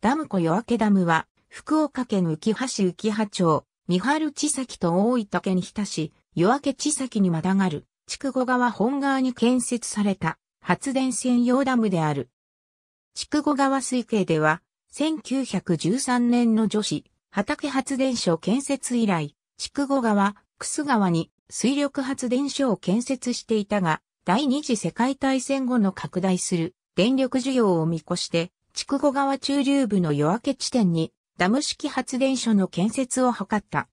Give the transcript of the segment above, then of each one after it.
ダム湖夜明けダムは、福岡県浮羽市浮羽町、三春千崎と大分県日田市、夜明け千崎にまたがる、筑後川本川に建設された、発電専用ダムである。筑後川水系では、1913年の女子、畑発電所建設以来、筑後川、楠川に水力発電所を建設していたが、第二次世界大戦後の拡大する電力需要を見越して、筑後川中流部の夜明け地点にダム式発電所の建設を図った。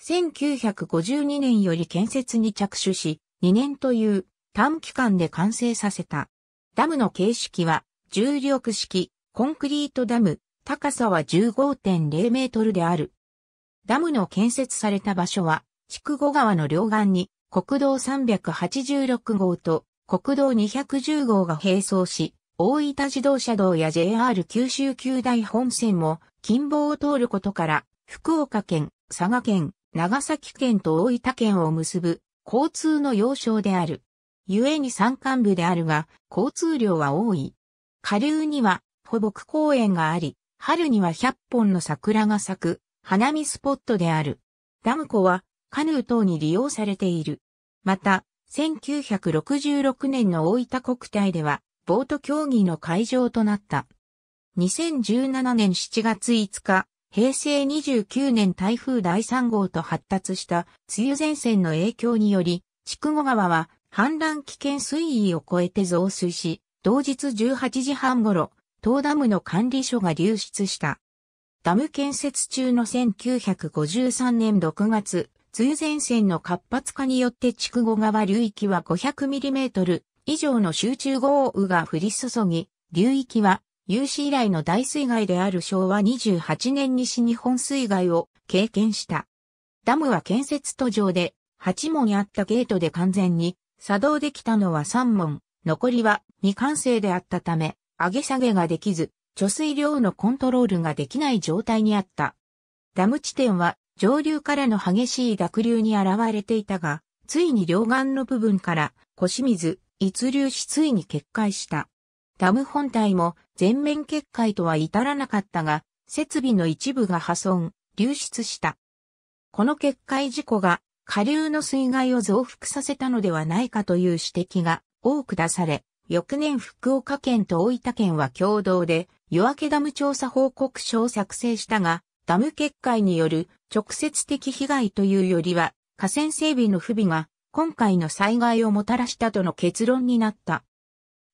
1952年より建設に着手し、2年という短期間で完成させた。ダムの形式は重力式コンクリートダム、高さは15.0メートルである。ダムの建設された場所は、筑後川の両岸に国道386号と国道210号が並走し、大分自動車道や JR 九州九大本線も近傍を通ることから、福岡県、佐賀県、長崎県と大分県を結ぶ交通の要衝である。故に山間部であるが、交通量は多い。下流には、保木公園があり、春には100本の桜が咲く、花見スポットである。ダム湖は、カヌー等に利用されている。また、1966年の大分国体では、ボート競技の会場となった。2017年7月5日、平成29年台風第3号と発達した梅雨前線の影響により、筑後川は氾濫危険水位を超えて増水し、同日18時半頃、東ダムの管理所が流出した。ダム建設中の1953年6月、梅雨前線の活発化によって筑後川流域は 500mm 以上の集中豪雨が降り注ぎ、流域は有史以来の大水害である昭和28年西日本水害を経験した。ダムは建設途上で、8門あったゲートで完全に作動できたのは3門、残りは未完成であったため、上げ下げができず、貯水量のコントロールができない状態にあった。ダム地点は上流からの激しい濁流に現れていたが、ついに両岸の部分から、腰水、一流しついに決壊した。ダム本体も全面決壊とは至らなかったが、設備の一部が破損、流出した。この決壊事故が下流の水害を増幅させたのではないかという指摘が多く出され、翌年福岡県と大分県は共同で夜明けダム調査報告書を作成したが、ダム決壊による直接的被害というよりは河川整備の不備が今回の災害をもたらしたとの結論になった。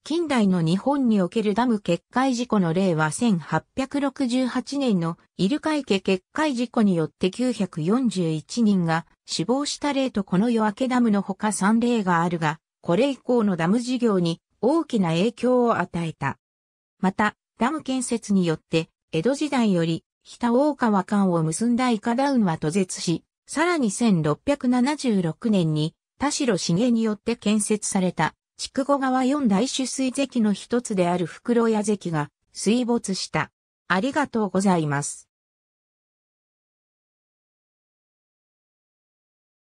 近代の日本におけるダム決壊事故の例は1868年のイルカ池決壊事故によって941人が死亡した例とこの夜明けダムのほか3例があるが、これ以降のダム事業に大きな影響を与えた。また、ダム建設によって、江戸時代より、北大川間を結んだイカダウンは途絶し、さらに1676年に田代茂によって建設された、筑後川四大取水堰の一つである袋屋堰が水没した。ありがとうございます。